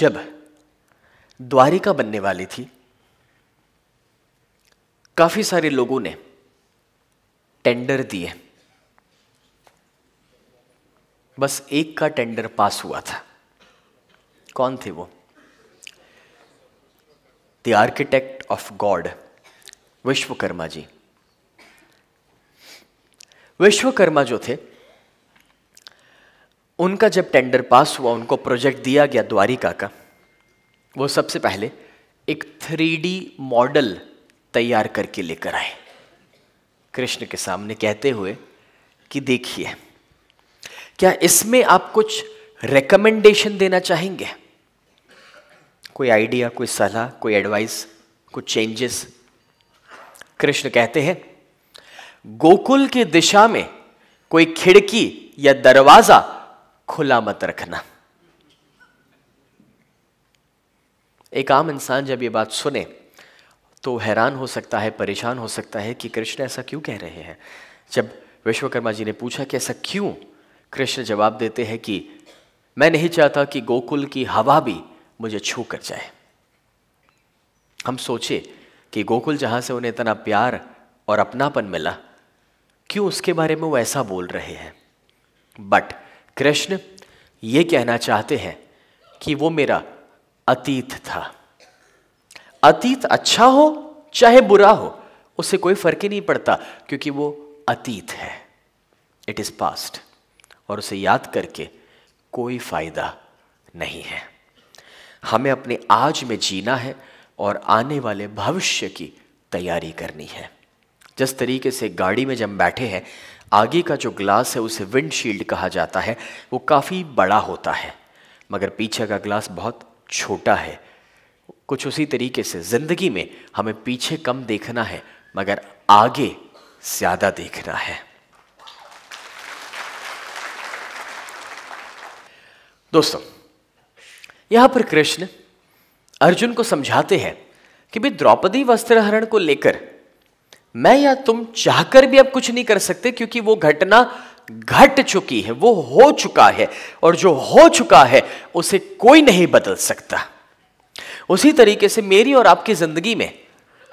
जब द्वारिका बनने वाली थी काफ़ी सारे लोगों ने टेंडर दिए बस एक का टेंडर पास हुआ था कौन थे वो the architect of God Vishwakarma ji Vishwakarma जो थे उनका जब टेंडर पास हुआ उनको प्रोजेक्ट दिया गया द्वारिका का वो सबसे पहले एक थ्री मॉडल तैयार करके लेकर आए कृष्ण के सामने कहते हुए कि देखिए क्या इसमें आप कुछ रिकमेंडेशन देना चाहेंगे कोई आइडिया कोई सलाह कोई एडवाइस कुछ चेंजेस कृष्ण कहते हैं गोकुल की दिशा में कोई खिड़की या दरवाजा खुला मत रखना एक आम इंसान जब ये बात सुने तो हैरान हो सकता है परेशान हो सकता है कि कृष्ण ऐसा क्यों कह रहे हैं जब विश्वकर्मा जी ने पूछा कि ऐसा क्यों कृष्ण जवाब देते हैं कि मैं नहीं चाहता कि गोकुल की हवा भी मुझे छू कर जाए हम सोचे कि गोकुल जहां से उन्हें इतना प्यार और अपनापन मिला क्यों उसके बारे में वो ऐसा बोल रहे हैं बट कृष्ण ये कहना चाहते हैं कि वो मेरा अतीत था अतीत अच्छा हो चाहे बुरा हो उसे कोई फर्क ही नहीं पड़ता क्योंकि वो अतीत है इट इज़ पास्ट और उसे याद करके कोई फायदा नहीं है हमें अपने आज में जीना है और आने वाले भविष्य की तैयारी करनी है जिस तरीके से गाड़ी में जब बैठे हैं आगे का जो ग्लास है उसे विंडशील्ड कहा जाता है वो काफ़ी बड़ा होता है मगर पीछे का ग्लास बहुत छोटा है कुछ उसी तरीके से ज़िंदगी में हमें पीछे कम देखना है मगर आगे ज़्यादा देखना है दोस्तों यहां पर कृष्ण अर्जुन को समझाते हैं कि भाई द्रौपदी वस्त्रहरण को लेकर मैं या तुम चाहकर भी अब कुछ नहीं कर सकते क्योंकि वो घटना घट चुकी है वो हो चुका है और जो हो चुका है उसे कोई नहीं बदल सकता उसी तरीके से मेरी और आपकी जिंदगी में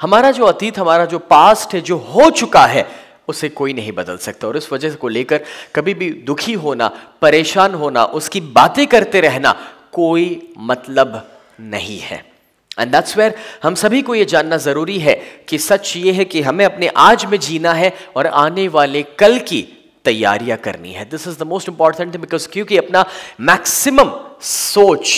हमारा जो अतीत हमारा जो पास्ट है जो हो चुका है उसे कोई नहीं बदल सकता और इस वजह को लेकर कभी भी दुखी होना परेशान होना उसकी बातें करते रहना कोई मतलब नहीं है एंड दैट्स वेयर हम सभी को ये जानना ज़रूरी है कि सच ये है कि हमें अपने आज में जीना है और आने वाले कल की तैयारियां करनी है this is the most important because क्योंकि अपना मैक्सिमम सोच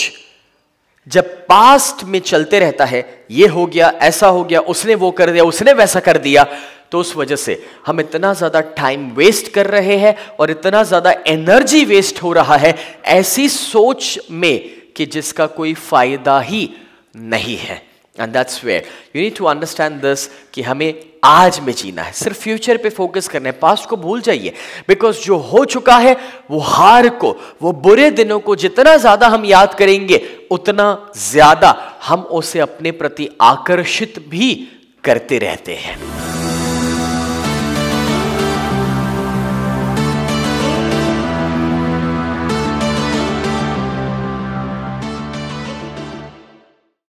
जब पास्ट में चलते रहता है ये हो गया ऐसा हो गया उसने वो कर दिया उसने वैसा कर दिया तो उस वजह से हम इतना ज़्यादा टाइम वेस्ट कर रहे हैं और इतना ज़्यादा एनर्जी वेस्ट हो रहा है ऐसी सोच में कि जिसका कोई फायदा ही नहीं है and that's where you need to understand this कि हमें आज में जीना है सिर्फ फ्यूचर पे फोकस करना है पास्ट को भूल जाइए बिकॉज जो हो चुका है वो हार को वो बुरे दिनों को जितना ज्यादा हम याद करेंगे उतना ज्यादा हम उसे अपने प्रति आकर्षित भी करते रहते हैं